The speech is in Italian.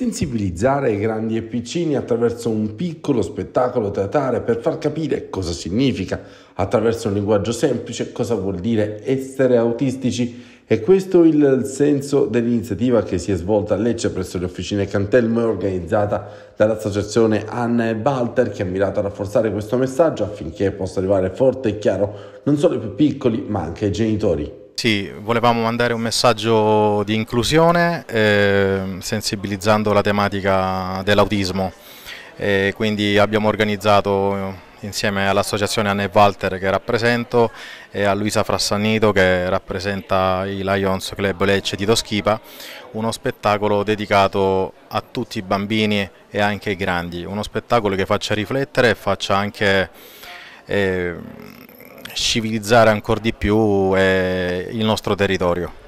Sensibilizzare i grandi e piccini attraverso un piccolo spettacolo teatrale per far capire cosa significa, attraverso un linguaggio semplice, cosa vuol dire essere autistici. E questo è il senso dell'iniziativa che si è svolta a Lecce presso le officine Cantelmo e organizzata dall'associazione Anna e Balter che ha mirato a rafforzare questo messaggio affinché possa arrivare forte e chiaro non solo ai più piccoli ma anche ai genitori. Sì, volevamo mandare un messaggio di inclusione eh, sensibilizzando la tematica dell'autismo quindi abbiamo organizzato eh, insieme all'associazione Anne Walter che rappresento e a Luisa Frassanito che rappresenta i Lions Club Lecce di Toschipa uno spettacolo dedicato a tutti i bambini e anche ai grandi uno spettacolo che faccia riflettere e faccia anche eh, civilizzare ancora di più e nostro territorio